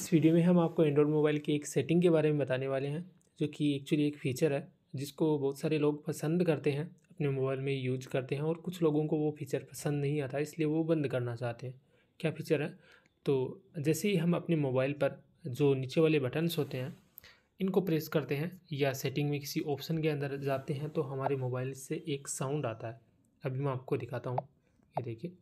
इस वीडियो में हम आपको एंड्रॉयड मोबाइल की एक सेटिंग के बारे में बताने वाले हैं जो कि एक्चुअली एक फ़ीचर है जिसको बहुत सारे लोग पसंद करते हैं अपने मोबाइल में यूज करते हैं और कुछ लोगों को वो फीचर पसंद नहीं आता इसलिए वो बंद करना चाहते हैं क्या फीचर है तो जैसे ही हम अपने मोबाइल पर जो नीचे वाले बटन्स होते हैं इनको प्रेस करते हैं या सेटिंग में किसी ऑप्शन के अंदर जाते हैं तो हमारे मोबाइल से एक साउंड आता है अभी मैं आपको दिखाता हूँ ये देखिए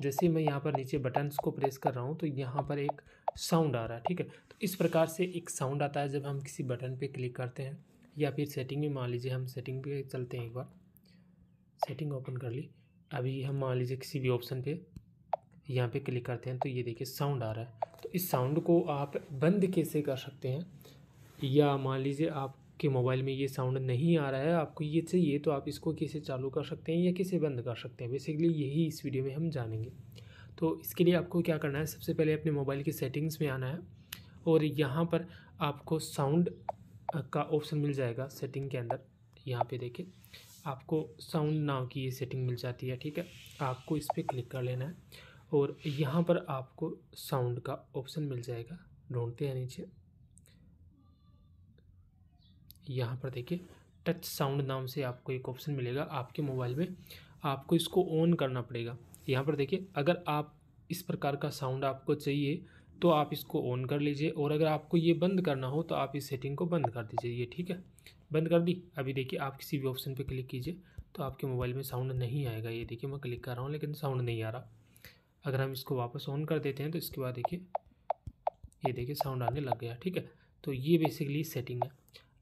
जैसे मैं यहाँ पर नीचे बटन्स को प्रेस कर रहा हूँ तो यहाँ पर एक साउंड आ रहा है ठीक है तो इस प्रकार से एक साउंड आता है जब हम किसी बटन पे क्लिक करते हैं या फिर सेटिंग में मान लीजिए हम सेटिंग पे चलते हैं एक बार सेटिंग ओपन कर ली अभी हम मान लीजिए किसी भी ऑप्शन पे यहाँ पे क्लिक करते हैं तो ये देखिए साउंड आ रहा है तो इस साउंड को आप बंद कैसे कर सकते हैं या मान लीजिए आप कि मोबाइल में ये साउंड नहीं आ रहा है आपको ये चाहिए तो आप इसको कैसे चालू कर सकते हैं या कैसे बंद कर सकते हैं बेसिकली यही इस वीडियो में हम जानेंगे तो इसके लिए आपको क्या करना है सबसे पहले अपने मोबाइल की सेटिंग्स में आना है और यहाँ पर आपको साउंड का ऑप्शन मिल जाएगा सेटिंग के अंदर यहाँ पे देखिए आपको साउंड नाव की ये सेटिंग मिल जाती है ठीक है आपको इस पर क्लिक कर लेना है और यहाँ पर आपको साउंड का ऑप्शन मिल जाएगा ढूंढते हैं नीचे यहाँ पर देखिए टच साउंड नाम से आपको एक ऑप्शन मिलेगा आपके मोबाइल में आपको इसको ऑन करना पड़ेगा यहाँ पर देखिए अगर आप इस प्रकार का साउंड आपको चाहिए तो आप इसको ऑन कर लीजिए और अगर आपको ये बंद करना हो तो आप इस सेटिंग को बंद कर दीजिए ये ठीक है बंद कर दी अभी देखिए आप किसी भी ऑप्शन पे क्लिक कीजिए तो आपके मोबाइल में साउंड नहीं आएगा ये देखिए मैं क्लिक कर रहा हूँ लेकिन साउंड नहीं आ रहा अगर हम इसको वापस ऑन कर देते हैं तो इसके बाद देखिए ये देखिए साउंड आने लग गया ठीक है तो ये बेसिकली सेटिंग है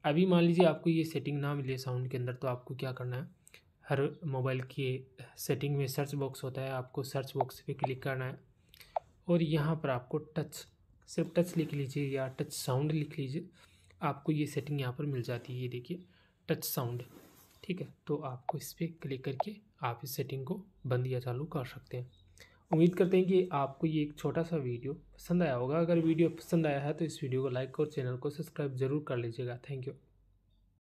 अभी मान लीजिए आपको ये सेटिंग ना मिले साउंड के अंदर तो आपको क्या करना है हर मोबाइल के सेटिंग में सर्च बॉक्स होता है आपको सर्च बॉक्स पे क्लिक करना है और यहाँ पर आपको टच सिर्फ टच लिख लीजिए या टच साउंड लिख लीजिए आपको ये सेटिंग यहाँ पर मिल जाती है ये देखिए टच साउंड ठीक है तो आपको इस पर क्लिक करके आप इस सेटिंग को बंद या चालू कर सकते हैं उम्मीद करते हैं कि आपको ये एक छोटा सा वीडियो पसंद आया होगा अगर वीडियो पसंद आया है तो इस वीडियो को लाइक और चैनल को सब्सक्राइब जरूर कर लीजिएगा थैंक यू